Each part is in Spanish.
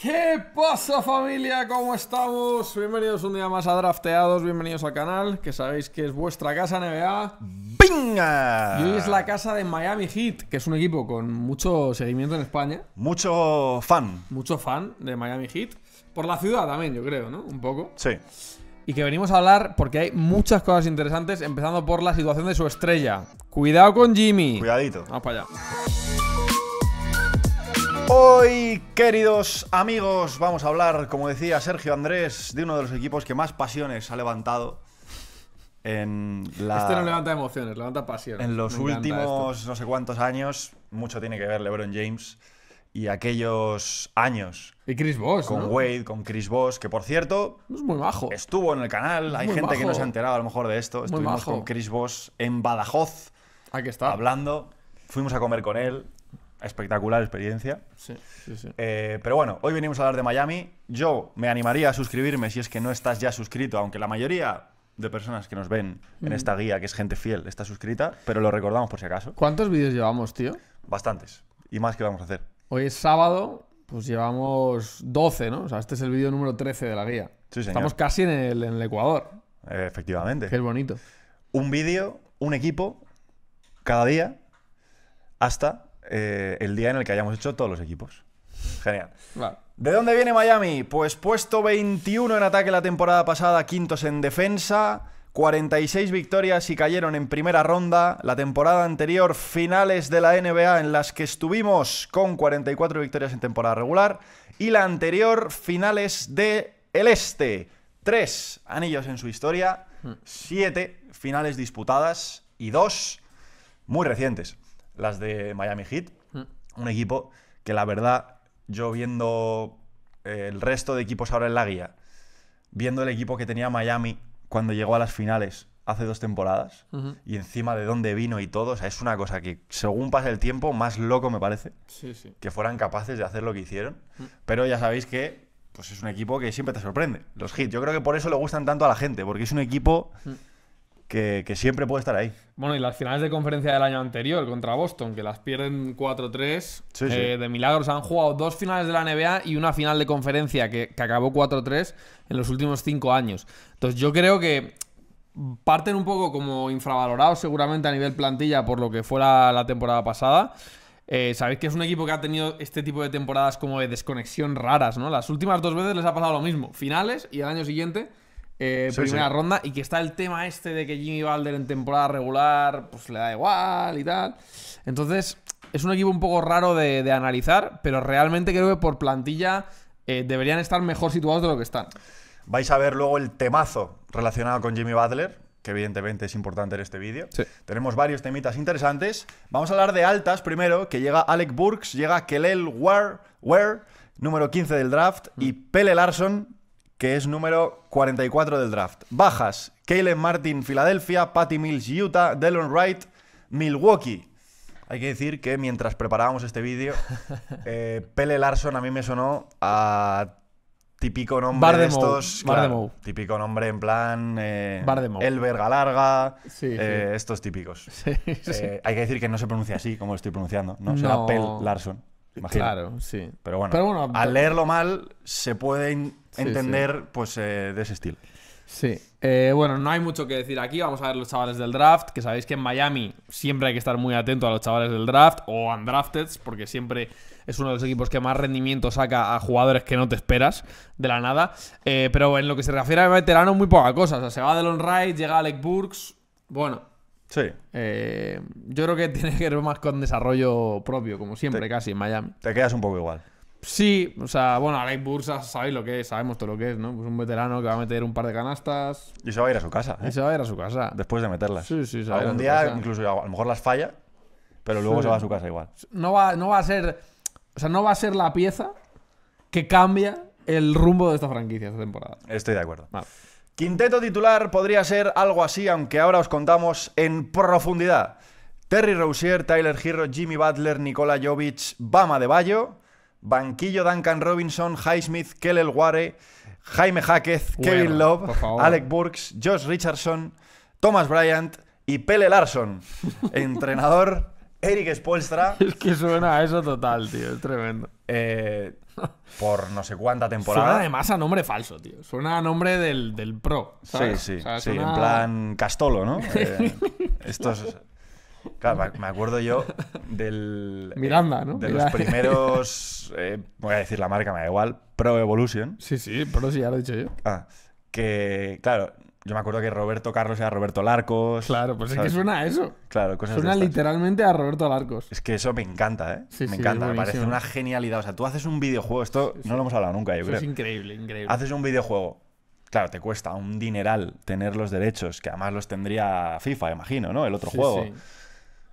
¿Qué pasa familia? ¿Cómo estamos? Bienvenidos un día más a Drafteados, bienvenidos al canal, que sabéis que es vuestra casa NBA. ¡Binga! Y hoy es la casa de Miami Heat, que es un equipo con mucho seguimiento en España. Mucho fan. Mucho fan de Miami Heat. Por la ciudad también, yo creo, ¿no? Un poco. Sí. Y que venimos a hablar porque hay muchas cosas interesantes, empezando por la situación de su estrella. Cuidado con Jimmy. Cuidadito. Vamos para allá. Hoy, queridos amigos, vamos a hablar, como decía Sergio Andrés, de uno de los equipos que más pasiones ha levantado en la... Este no levanta emociones, levanta pasiones. En los últimos no sé cuántos años, mucho tiene que ver LeBron James y aquellos años. Y Chris Boss. Con Wade, con Chris Voss, que por cierto. Es muy bajo. Estuvo en el canal. Hay gente que no se ha enterado a lo mejor de esto. Estuvimos con Chris Voss en Badajoz. Aquí está. Hablando. Fuimos a comer con él espectacular experiencia. Sí, sí, sí. Eh, pero bueno, hoy venimos a hablar de Miami. Yo me animaría a suscribirme si es que no estás ya suscrito, aunque la mayoría de personas que nos ven en esta guía, que es gente fiel, está suscrita, pero lo recordamos por si acaso. ¿Cuántos vídeos llevamos, tío? Bastantes. Y más que vamos a hacer. Hoy es sábado, pues llevamos 12, ¿no? O sea, este es el vídeo número 13 de la guía. Sí, señor. Estamos casi en el, en Ecuador. efectivamente. Qué bonito. Un vídeo, un equipo, cada día, hasta eh, el día en el que hayamos hecho todos los equipos. Genial. ¿De dónde viene Miami? Pues puesto 21 en ataque la temporada pasada, quintos en defensa, 46 victorias y cayeron en primera ronda. La temporada anterior, finales de la NBA en las que estuvimos con 44 victorias en temporada regular. Y la anterior, finales de el Este. Tres anillos en su historia, hmm. siete finales disputadas y dos muy recientes las de Miami Heat. Hmm. Un equipo que la verdad, yo viendo eh, el resto de equipos ahora en la guía, viendo el equipo que tenía Miami cuando llegó a las finales hace dos temporadas y encima de dónde vino y todo, es una cosa que según pasa el tiempo, más loco me parece que fueran capaces de hacer lo que hicieron. Hmm. Pero ya sabéis que pues es un equipo que siempre te sorprende, los Heat, Yo creo que por eso le gustan tanto a la gente, porque es un equipo... Hmm que, siempre puede estar ahí. Bueno, y las finales de conferencia del año anterior contra Boston, que las pierden 4-3, eh, de milagros han jugado dos finales de la NBA y una final de conferencia que, acabó 4-3 en los últimos cinco años. Entonces yo creo que parten un poco como infravalorados seguramente a nivel plantilla por lo que fue la, temporada pasada. Eh, sabéis que es un equipo que ha tenido este tipo de temporadas como de desconexión raras, ¿no? Las últimas dos veces les ha pasado lo mismo, finales y al año siguiente eh, primera ronda y que está el tema este de que Jimmy Butler en temporada regular pues le da igual y tal. Entonces es un equipo un poco raro de, analizar, pero realmente creo que por plantilla eh, deberían estar mejor situados de lo que están. Vais a ver luego el temazo relacionado con Jimmy Butler, que evidentemente es importante en este vídeo. Tenemos varios temitas interesantes. Vamos a hablar de altas primero, que llega Alec Burks, llega Kelel Ware, número 15 del draft, mm. y Pele Larson, que es número 44 del draft. Bajas, Caleb Martin, Filadelfia, Patty Mills, Utah, Delon Wright, Milwaukee. Hay que decir que mientras preparábamos este vídeo, eh, Pele Larson a mí me sonó a típico nombre de, estos. típico nombre en plan. Eh, el verga larga. Eh, estos típicos. Eh, hay que decir que no se pronuncia así como lo estoy pronunciando. No, será Pel Larson. Claro, sí. Pero bueno, al leerlo mal se puede entender pues eh, de ese estilo. Sí. Eh, bueno, no hay mucho que decir aquí. Vamos a ver los chavales del draft. Que sabéis que en Miami siempre hay que estar muy atento a los chavales del draft o undrafteds, porque siempre es uno de los equipos que más rendimiento saca a jugadores que no te esperas de la nada. Eh, pero en lo que se refiere a veteranos, muy poca cosa. O sea, se va Delon Wright, llega Alec Burks. Bueno, Sí. Eh, yo creo que tiene que ver más con desarrollo propio, como siempre, casi en Miami. Te quedas un poco igual. Sí, o sea, bueno, Alex Bursa sabéis lo que es, sabemos todo lo que es, ¿no? Pues un veterano que va a meter un par de canastas. Y se va a ir a su casa, Y ¿eh? se va a ir a su casa. Después de meterlas. Sí, sí, se va día, incluso a lo mejor las falla, pero luego se va a su casa igual. No va, no va a ser. O sea, no va a ser la pieza que cambia el rumbo de esta franquicia esta temporada. Estoy de acuerdo. Quinteto titular podría ser algo así, aunque ahora os contamos en profundidad. Terry Rozier, Tyler Hero, Jimmy Butler, Nikola Jovic, Bama de Bayo, Banquillo Duncan Robinson, Highsmith, Kellel Ware, Jaime Jaquez, Kevin Love, Alec Burks, Josh Richardson, Thomas Bryant y Pele Larson, entrenador Eric Spolstra. es que suena a eso total, tío. Es tremendo. Eh, por no sé cuánta temporada. Suena además a nombre falso, tío. Suena a nombre del, pro. Sí, sí. En plan Castolo, ¿no? Eh, estos. Claro, me acuerdo yo del. Miranda, ¿no? De los primeros. Eh, voy a decir la marca, me da igual. Pro Evolution. Sí, sí, Pro, sí, ya lo he dicho yo. Ah, que, claro, yo me acuerdo que Roberto Carlos era Roberto Larcos. Claro, pues es que suena a eso. Claro, Suena literalmente a Roberto Larcos. Es que eso me encanta, ¿eh? me encanta, me parece una genialidad. O sea, tú haces un videojuego, esto no lo hemos hablado nunca, yo creo. Es increíble, increíble. Haces un videojuego. Claro, te cuesta un dineral tener los derechos, que además los tendría FIFA, imagino, ¿no? El otro juego.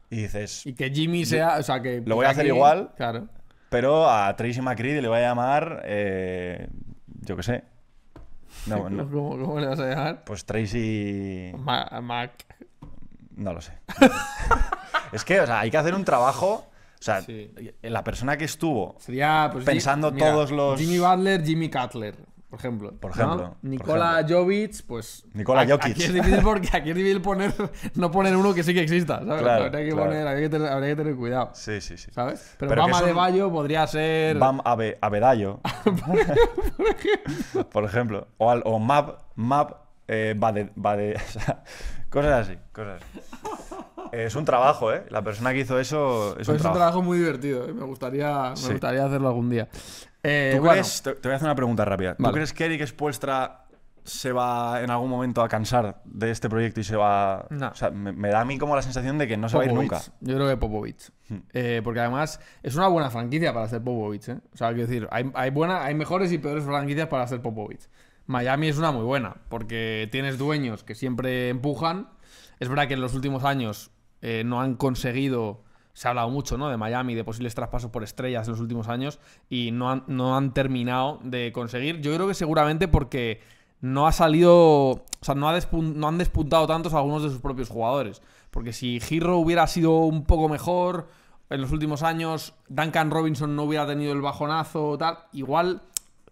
Y dices. Y que Jimmy sea. O sea, que. Lo voy a hacer igual. Claro. Pero a Tracy McCready le voy a llamar. Eh, yo qué sé. No, ¿Cómo, le vas a llamar? Pues Tracy. Mac. No lo sé. es que, o sea, hay que hacer un trabajo. O sea, la persona que estuvo pues, pensando todos los. Jimmy Butler, Jimmy Cutler por ejemplo. Por ejemplo. Nicola Jovic, pues. Nicola Jokic. Aquí es difícil porque aquí es difícil poner, no poner uno que sí que exista, ¿sabes? habría, que poner, que tener, cuidado. Sí, sí, sí. ¿Sabes? Pero, Pero de Bayo podría ser. Bam de Abedayo. por ejemplo. O, al, o Map. Eh, Bade, cosas así, cosas eh, Es un trabajo, ¿eh? La persona que hizo eso es, pues un, es trabajo. un trabajo muy divertido. Eh, me, gustaría, me gustaría hacerlo algún día. Eh, te, voy a hacer una pregunta rápida. ¿Tú crees que Eric Espuestra se va en algún momento a cansar de este proyecto y se va. O sea, me, da a mí como la sensación de que no se va a ir nunca. Yo creo que Popovich. Hmm. Eh, porque además es una buena franquicia para hacer Popovich. ¿eh? O sea, quiero decir, hay, hay mejores y peores franquicias para hacer Popovich. Miami es una muy buena, porque tienes dueños que siempre empujan. Es verdad que en los últimos años no han conseguido se ha hablado mucho ¿no? de Miami, de posibles traspasos por estrellas en los últimos años y no han, no han terminado de conseguir. Yo creo que seguramente porque no ha salido, o sea, no, ha no han despuntado tantos algunos de sus propios jugadores. Porque si Giro hubiera sido un poco mejor en los últimos años, Duncan Robinson no hubiera tenido el bajonazo, tal, igual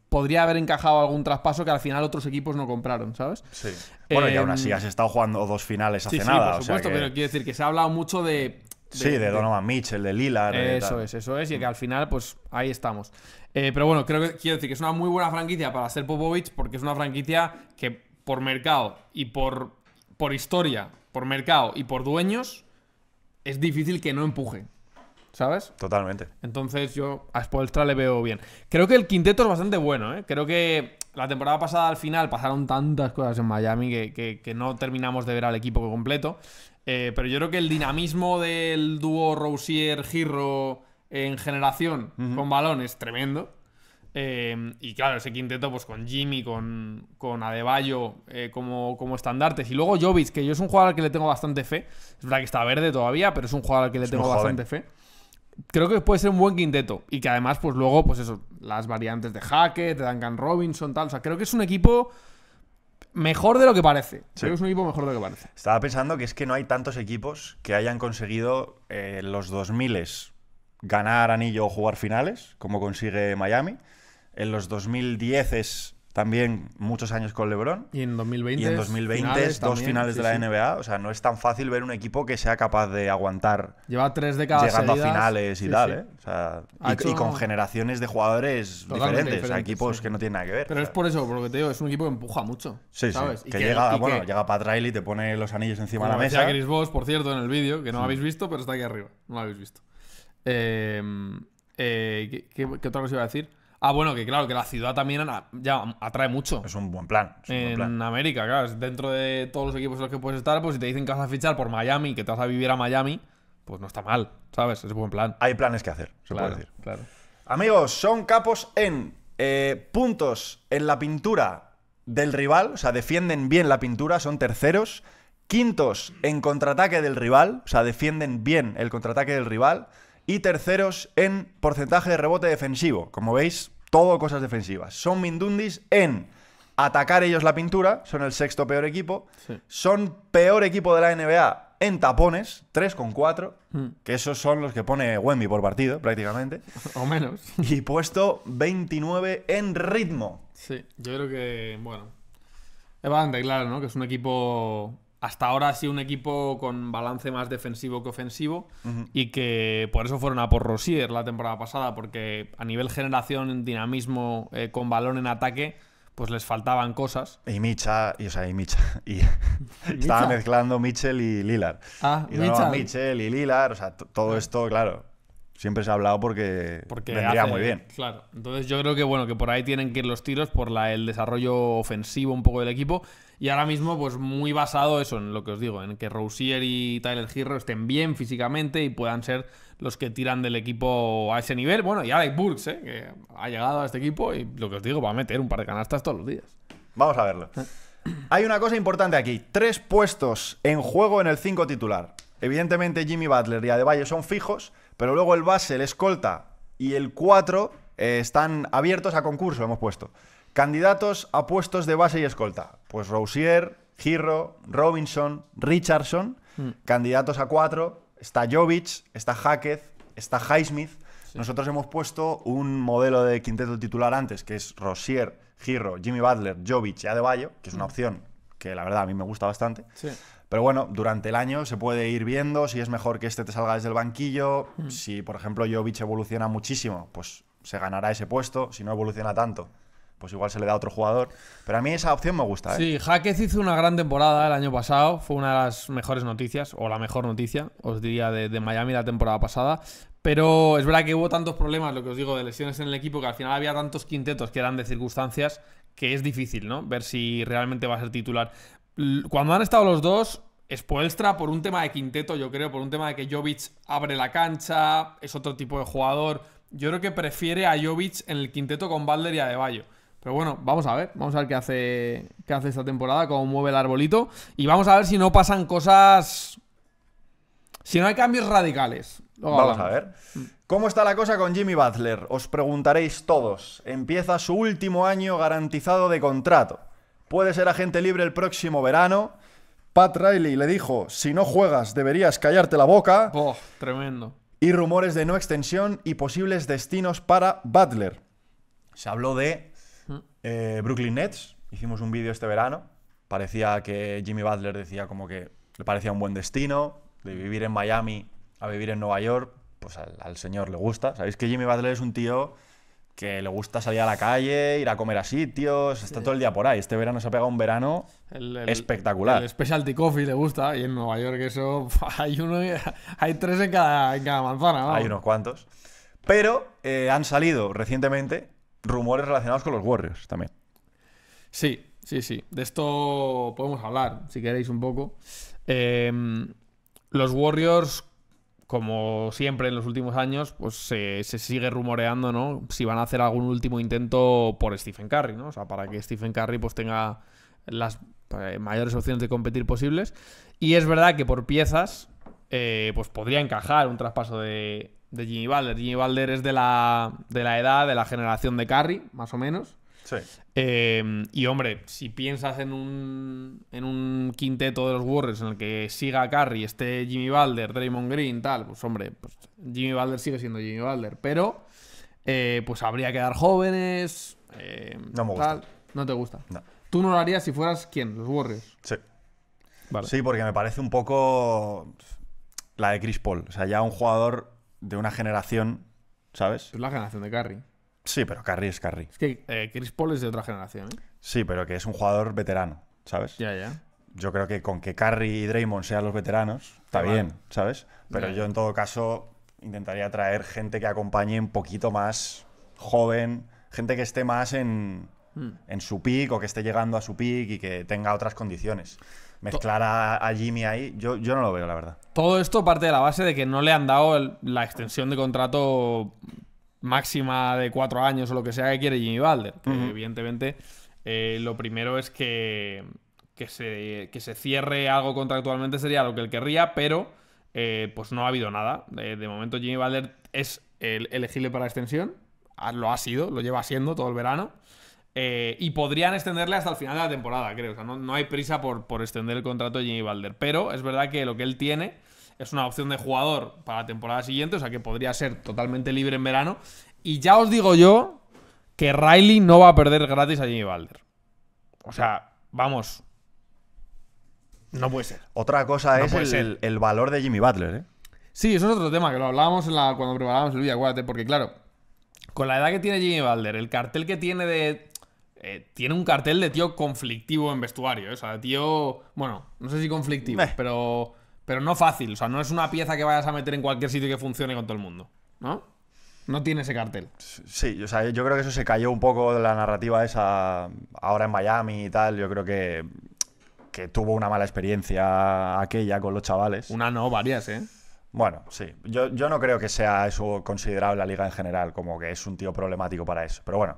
podría haber encajado algún traspaso que al final otros equipos no compraron, ¿sabes? Sí. Bueno, y aún así em, has estado jugando dos finales hace nada. Sí, por supuesto, pero quiero decir que se ha hablado mucho de sí, de, Donovan Mitchell, de Lillard. Eso es, eso es. Y que al final, pues ahí estamos. Eh, pero bueno, creo que quiero decir que es una muy buena franquicia para ser Popovich porque es una franquicia que por mercado y por, por historia, por mercado y por dueños, es difícil que no empuje. ¿Sabes? Totalmente. Entonces yo a Spoelstra le veo bien. Creo que el quinteto es bastante bueno, ¿eh? Creo que la temporada pasada al final pasaron tantas cosas en Miami que, que no terminamos de ver al equipo completo. Eh, pero yo creo que el dinamismo del dúo Rousier-Girro en generación con balón es tremendo. Eh, y claro, ese quinteto pues con Jimmy, con, con Adebayo eh, como, como estandartes. Y luego Jovic, que yo es un jugador al que le tengo bastante fe. Es verdad que está verde todavía, pero es un jugador al que le tengo bastante fe. Creo que puede ser un buen quinteto. Y que además, pues luego, pues eso, las variantes de Hackett, de Duncan Robinson, tal. O sea, creo que es un equipo mejor de lo que parece. Sí. es un equipo mejor de lo que parece. Estaba pensando que es que no hay tantos equipos que hayan conseguido en eh, los 2000 ganar anillo o jugar finales, como consigue Miami. En los 2010 es también muchos años con LeBron. Y en 2020. Y en 2020, dos finales de la NBA. O sea, no es tan fácil ver un equipo que sea capaz de aguantar. Lleva tres décadas. Llegando a finales y tal, ¿eh? O sea, y, con generaciones de jugadores diferentes. o sea, equipos que no tienen nada que ver. Pero es por eso, por lo que te digo, es un equipo que empuja mucho. Sí, ¿sabes? que, llega, bueno, llega para trail y te pone los anillos encima de la mesa. Chris vos, por cierto, en el vídeo, que no habéis visto, pero está aquí arriba. No lo habéis visto. Eh, eh, qué otra cosa iba a decir? Ah, bueno, que claro, que la ciudad también ya atrae mucho. Es un buen plan. Un en buen plan. América, claro, dentro de todos los equipos en los que puedes estar, pues si te dicen que vas a fichar por Miami, que te vas a vivir a Miami, pues no está mal, ¿sabes? Es un buen plan. Hay planes que hacer, se puede decir. Amigos, son capos en eh, puntos en la pintura del rival, o sea, defienden bien la pintura, son terceros. Quintos en contraataque del rival, o sea, defienden bien el contraataque del rival y terceros en porcentaje de rebote defensivo. Como veis, todo cosas defensivas. Son Mindundis en atacar ellos la pintura, son el sexto peor equipo. Son peor equipo de la NBA en tapones, con 4 hmm. que esos son los que pone Wemby por partido, prácticamente. O menos. Y puesto 29 en ritmo. Sí, yo creo que, bueno, es bastante claro, ¿no? Que es un equipo hasta ahora ha sido un equipo con balance más defensivo que ofensivo y que por eso fueron a por Rosier la temporada pasada, porque a nivel generación, dinamismo, eh, con balón en ataque, pues les faltaban cosas. Y Micha, y, o sea, y Micha, y estaba mezclando Mitchell y Lilar. Ah, y Michel. Mitchell y Lilar, o sea, todo ah. esto, claro, siempre se ha hablado porque, porque vendría muy bien. Claro. Entonces yo creo que bueno, que por ahí tienen que ir los tiros por la, el desarrollo ofensivo un poco del equipo y ahora mismo, pues muy basado eso en lo que os digo, en que Rousier y Tyler Girro estén bien físicamente y puedan ser los que tiran del equipo a ese nivel. Bueno, y hay Burks, ¿eh? que ha llegado a este equipo y lo que os digo, va a meter un par de canastas todos los días. Vamos a verlo. Hay una cosa importante aquí: tres puestos en juego en el 5 titular. Evidentemente, Jimmy Butler y Adebayo son fijos, pero luego el base, el escolta y el 4 eh, están abiertos a concurso, hemos puesto. Candidatos a puestos de base y escolta. Pues Rousier, Girro, Robinson, Richardson. Hmm. Candidatos a cuatro. Está Jovic, está Hackett, está Highsmith. Nosotros hemos puesto un modelo de quinteto titular antes, que es Rosier, Giro, Jimmy Butler, Jovic y Adebayo, que es una hmm. opción que la verdad a mí me gusta bastante. Sí. Pero bueno, durante el año se puede ir viendo si es mejor que este te salga desde el banquillo. Hmm. Si, por ejemplo, Jovic evoluciona muchísimo, pues se ganará ese puesto. Si no evoluciona tanto, pues igual se le da a otro jugador. Pero a mí esa opción me gusta. ¿eh? Sí, Jaquez hizo una gran temporada el año pasado, fue una de las mejores noticias, o la mejor noticia, os diría, de, de Miami la temporada pasada. Pero es verdad que hubo tantos problemas, lo que os digo, de lesiones en el equipo, que al final había tantos quintetos que eran de circunstancias que es difícil, ¿no? Ver si realmente va a ser titular. Cuando han estado los dos, Spoelstra por un tema de quinteto, yo creo, por un tema de que Jovic abre la cancha, es otro tipo de jugador. Yo creo que prefiere a Jovic en el quinteto con Valder y Adebayo. Pero bueno, vamos a ver, vamos a ver qué hace, qué hace esta temporada, cómo mueve el arbolito. Y vamos a ver si no pasan cosas... Si no hay cambios radicales. vamos a ver. ¿Cómo está la cosa con Jimmy Butler? Os preguntaréis todos. Empieza su último año garantizado de contrato. Puede ser agente libre el próximo verano. Pat Riley le dijo, si no juegas deberías callarte la boca. Oh, tremendo. Y rumores de no extensión y posibles destinos para Butler. Se habló de eh, Brooklyn Nets, hicimos un vídeo este verano. Parecía que Jimmy Butler decía como que le parecía un buen destino, de vivir en Miami a vivir en Nueva York, pues al, señor le gusta. Sabéis que Jimmy Butler es un tío que le gusta salir a la calle, ir a comer a sitios, está todo el día por ahí. Este verano se ha pegado un verano espectacular. El specialty coffee le gusta y en Nueva York eso hay uno, hay tres en cada, cada manzana. Hay unos cuantos. Pero eh, han salido recientemente rumores relacionados con los Warriors también. Sí, sí, sí. De esto podemos hablar, si queréis un poco. Em, los Warriors, como siempre en los últimos años, pues se, sigue rumoreando, ¿no? Si van a hacer algún último intento por Stephen Curry, ¿no? O sea, para que Stephen Curry pues tenga las eh, mayores opciones de competir posibles. Y es verdad que por piezas, eh, pues podría encajar un traspaso de, de Jimmy Balder Jimmy Balder es de la, de la edad, de la generación de Curry, más o menos. Sí. Eh, y hombre, si piensas en un, en un quinteto de los Warriors en el que siga Curry, esté Jimmy Balder, Draymond Green, tal, pues hombre, pues, Jimmy Balder sigue siendo Jimmy Balder. Pero, eh, pues habría que dar jóvenes. Eh, no me gusta. No te gusta. Tú no lo harías si fueras quién, los Warriors. Sí. Sí, porque me parece un poco la de Chris Paul. O sea, ya un jugador de una generación, ¿sabes? Es la generación de Curry. Sí, pero Curry es Curry. Es que eh, Chris Paul es de otra generación. ¿eh? Sí, pero que es un jugador veterano, ¿sabes? Ya, ya. Yo creo que con que Curry y Draymond sean los veteranos, está bien, ¿sabes? Pero yo en todo caso intentaría traer gente que acompañe un poquito más joven, gente que esté más en, Hmm. en su pick o que esté llegando a su pick y que tenga otras condiciones. Mezclar a, Jimmy ahí, yo, yo, no lo veo, la verdad. Todo esto parte de la base de que no le han dado la extensión de contrato máxima de cuatro años o lo que sea que quiere Jimmy Balder. Evidentemente, eh, lo primero es que, que, se, cierre algo contractualmente sería lo que él querría, pero... Eh, pues no ha habido nada. Eh, de momento Jimmy Valder es el elegible para extensión, ah, lo ha sido, lo lleva siendo todo el verano. Eh, y podrían extenderle hasta el final de la temporada, creo. O sea, no, hay prisa por, por, extender el contrato de Jimmy Balder. Pero es verdad que lo que él tiene es una opción de jugador para la temporada siguiente, o sea que podría ser totalmente libre en verano. Y ya os digo yo que Riley no va a perder gratis a Jimmy Balder. O sea, vamos. No puede ser. Otra cosa es el, valor de Jimmy Butler, ¿eh? Sí, eso es otro tema, que lo hablábamos la, cuando preparábamos el vídeo, acuérdate, porque claro, con la edad que tiene Jimmy Balder, el cartel que tiene de eh, tiene un cartel de tío conflictivo en vestuario. ¿eh? O sea, tío. Bueno, no sé si conflictivo, eh. pero. Pero no fácil. O sea, no es una pieza que vayas a meter en cualquier sitio que funcione con todo el mundo. ¿No? No tiene ese cartel. Sí, o sea, yo creo que eso se cayó un poco de la narrativa esa ahora en Miami y tal. Yo creo que, tuvo una mala experiencia aquella con los chavales. Una no, varias, ¿eh? Bueno, sí. Yo, yo no creo que sea eso considerable la liga en general, como que es un tío problemático para eso. Pero bueno,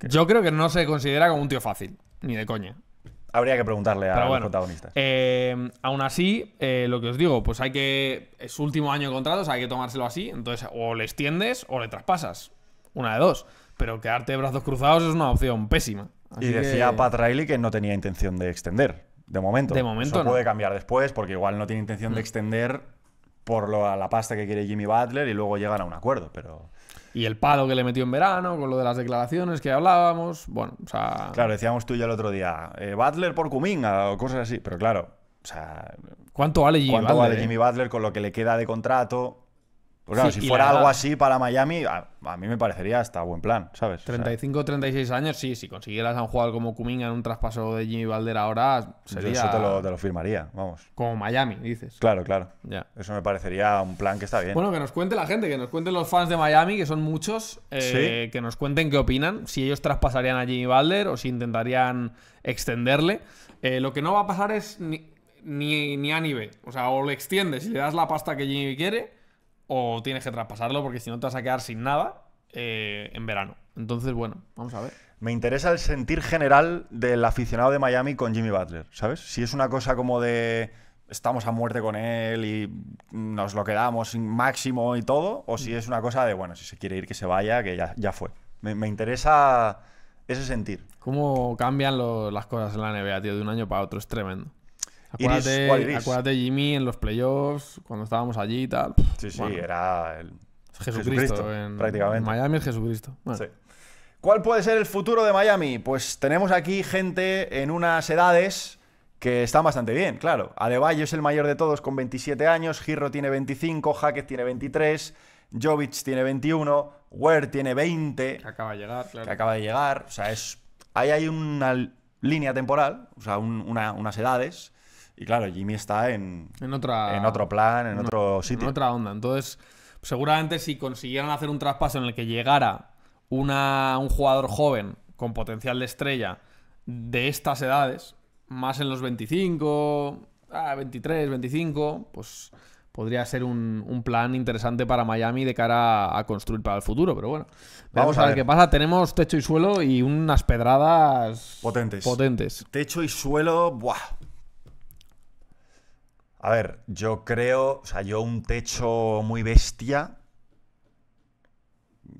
yo creo que no se considera como un tío fácil, ni de coña. Habría que preguntarle a protagonista los protagonistas. Eh, aún así, eh, lo que os digo, pues hay que. Es último año de contrato, hay que tomárselo así. Entonces, o le extiendes o le traspasas. Una de dos. Pero quedarte de brazos cruzados es una opción pésima. y decía Pat Riley que no tenía intención de extender. De momento. De momento. puede cambiar después, porque igual no tiene intención de mm. extender por lo, a la pasta que quiere Jimmy Butler y luego llegan a un acuerdo. Pero. Y el palo que le metió en verano, con lo de las declaraciones que hablábamos. Bueno, o sea. Claro, decíamos tú y el otro día, eh, Butler por Kuminga o cosas así. Pero claro, o sea. ¿Cuánto vale Jimmy ¿Cuánto vale eh? Jimmy Butler con lo que le queda de contrato? Pues claro, si fuera algo así para Miami, a, mí me parecería hasta buen plan, ¿sabes? 35, o 36 años, sí, si consiguieras a un jugador como Kuminga en un traspaso de Jimmy Valder ahora, sería... eso te lo, te firmaría, vamos. Como Miami, dices. Claro, claro. ya Eso me parecería un plan que está bien. Bueno, que nos cuente la gente, que nos cuenten los fans de Miami, que son muchos, eh, que nos cuenten qué opinan, si ellos traspasarían a Jimmy Valder o si intentarían extenderle. Eh, lo que no va a pasar es ni, ni, A O sea, o le extiendes si le das la pasta que Jimmy quiere o tienes que traspasarlo porque si no te vas a quedar sin nada eh, en verano. Entonces, bueno, vamos a ver. Me interesa el sentir general del aficionado de Miami con Jimmy Butler, ¿sabes? Si es una cosa como de estamos a muerte con él y nos lo quedamos máximo y todo, o si es una cosa de, bueno, si se quiere ir, que se vaya, que ya, ya fue. Me, interesa ese sentir. ¿Cómo cambian las cosas en la NBA, tío? De un año para otro, es tremendo. Acuérdate, Jimmy en los playoffs, cuando estábamos allí y tal. Sí, sí, era el... Jesucristo, en, prácticamente. Miami es Jesucristo. Sí. ¿Cuál puede ser el futuro de Miami? Pues tenemos aquí gente en unas edades que están bastante bien, claro. Adebayo es el mayor de todos con 27 años, Girro tiene 25, Hackett tiene 23, Jovic tiene 21, Ware tiene 20. Que acaba de llegar, claro. Que acaba de llegar. O sea, es, ahí hay una línea temporal, o sea, unas edades y claro, Jimmy está en, en, otra, en otro plan, en, otro sitio. En otra onda. Entonces, seguramente si consiguieran hacer un traspaso en el que llegara una, un jugador joven con potencial de estrella de estas edades, más en los 25, 23, 25, pues podría ser un, plan interesante para Miami de cara a, construir para el futuro. Pero bueno, vamos a ver, qué pasa. Tenemos techo y suelo y unas pedradas potentes. potentes. Techo y suelo, buah. A ver, yo creo, o sea, yo un techo muy bestia,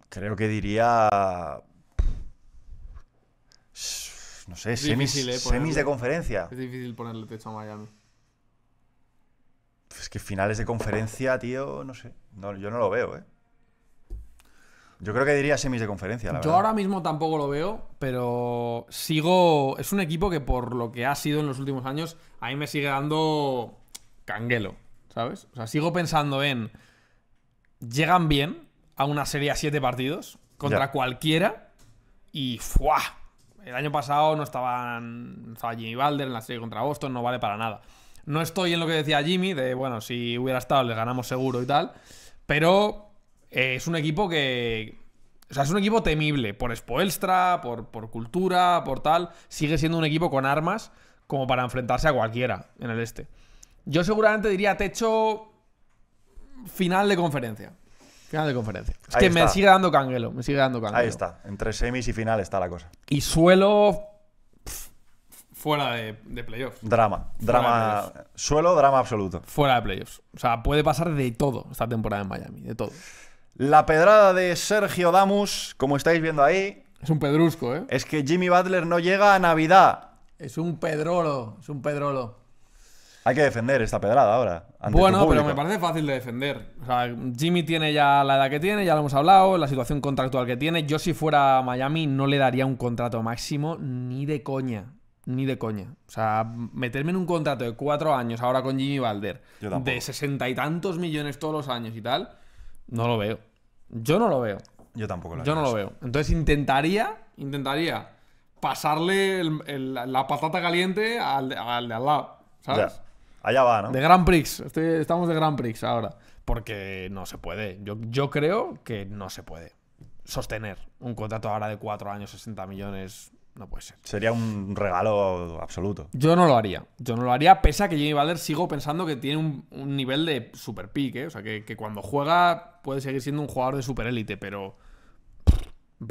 creo que diría, no sé, eh, semis, de conferencia. Es difícil ponerle techo a Miami. Es que finales de conferencia, tío, no sé. yo no lo veo, ¿eh? Yo creo que diría semis de conferencia, la verdad. Yo ahora mismo tampoco lo veo, pero sigo. Es un equipo que por lo que ha sido en los últimos años, a mí me sigue dando canguelo, ¿sabes? O sea, sigo pensando en. Llegan bien a una serie a siete partidos contra cualquiera y ¡fuah! El año pasado no estaban, estaba Jimmy Balder en la serie contra Boston, no vale para nada. No estoy en lo que decía Jimmy, de bueno, si hubiera estado le ganamos seguro y tal, pero eh, es un equipo que. O sea, es un equipo temible por Spoelstra, por cultura, por tal. Sigue siendo un equipo con armas como para enfrentarse a cualquiera en el este. Yo seguramente diría techo final de conferencia. Final de conferencia. Es que me sigue dando canguelo, me sigue dando canguelo. Ahí está, entre semis y final está la cosa. Y suelo fuera de, playoffs. Drama, drama, suelo, drama absoluto. Fuera de playoffs. O sea, puede pasar de todo esta temporada en Miami, de todo. La pedrada de Sergio Damus, como estáis viendo ahí, Es un pedrusco, ¿eh? es que Jimmy Butler no llega a Navidad. Es un pedrolo, es un pedrolo. Hay que defender esta pedrada ahora. bueno, pero me parece fácil de defender. O sea, Jimmy tiene ya la edad que tiene, ya lo hemos hablado, la situación contractual que tiene. Yo si fuera a Miami no le daría un contrato máximo ni de coña. Ni de coña. O sea, meterme en un contrato de cuatro años ahora con Jimmy Valder, de sesenta y tantos millones todos los años y tal, no lo veo. Yo no lo veo. Yo tampoco lo veo. Yo no lo veo. Entonces intentaría, intentaría pasarle la patata caliente al, de al lado, ¿sabes? Allá va, ¿no? De Grand Prix. estamos de Grand Prix ahora. Porque no se puede. Yo, yo creo que no se puede sostener un contrato ahora de 4 años, 60 millones. No puede ser. Sería un regalo absoluto. Yo no lo haría. Yo no lo haría, pese a que Jimmy Valder sigo pensando que tiene un, nivel de super pique, ¿eh? O sea, que, cuando juega puede seguir siendo un jugador de super élite, pero.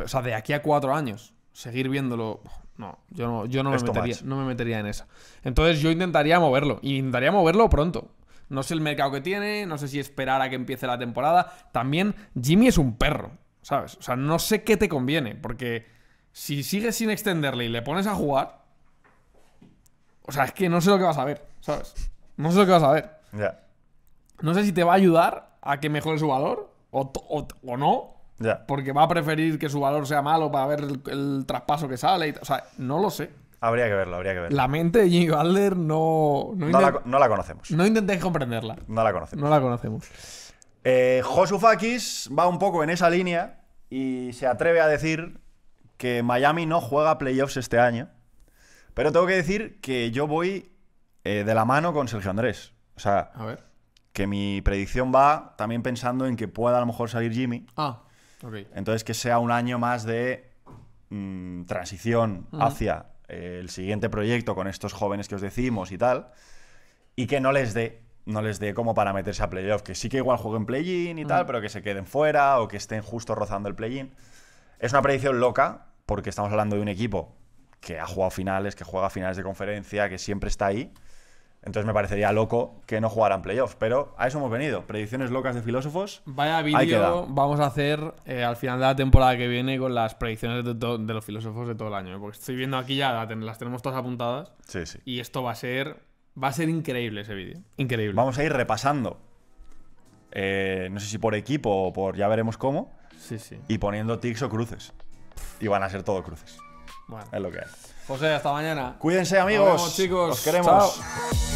O sea, de aquí a cuatro años seguir viéndolo. No, yo no, yo no, me metería, no me metería en esa. Entonces yo intentaría moverlo. Y intentaría moverlo pronto. No sé el mercado que tiene, no sé si esperar a que empiece la temporada. También Jimmy es un perro, ¿sabes? O sea, no sé qué te conviene, porque si sigues sin extenderle y le pones a jugar, o sea, es que no sé lo que vas a ver, ¿sabes? No sé lo que vas a ver. No sé si te va a ayudar a que mejore su valor o, o no, porque va a preferir que su valor sea malo para ver el, traspaso que sale. Y o sea, no lo sé. Habría que verlo, habría que verlo. La mente de Jimmy Butler no... No, la, conocemos. No intentéis comprenderla. No la conocemos. No la conocemos. Eh, Josufakis va un poco en esa línea y se atreve a decir que Miami no juega playoffs este año. Pero tengo que decir que yo voy eh, de la mano con Sergio Andrés. O sea, a ver. que mi predicción va también pensando en que pueda a lo mejor salir Jimmy. Ah. Entonces, que sea un año más de mm, transición hacia eh, el siguiente proyecto con estos jóvenes que os decimos y tal, y que no les dé no les dé como para meterse a playoff, que sí que igual jueguen play y tal, pero que se queden fuera o que estén justo rozando el play Es una predicción loca, porque estamos hablando de un equipo que ha jugado finales, que juega finales de conferencia, que siempre está ahí entonces me parecería loco que no jugaran playoffs. Pero a eso hemos venido. Predicciones locas de filósofos. Vaya vídeo vamos a hacer eh, al final de la temporada que viene con las predicciones de, los filósofos de todo el año. ¿eh? Porque estoy viendo aquí ya, las tenemos todas apuntadas. Sí, sí. Y esto va a ser. Va a ser increíble ese vídeo. Increíble. Vamos a ir repasando. Eh, no sé si por equipo o por ya veremos cómo. Sí, sí. Y poniendo tics o cruces. Y van a ser todos cruces. Bueno. Es lo que es. José, hasta mañana. Cuídense, amigos. Nos vemos, chicos. Nos queremos. Chao.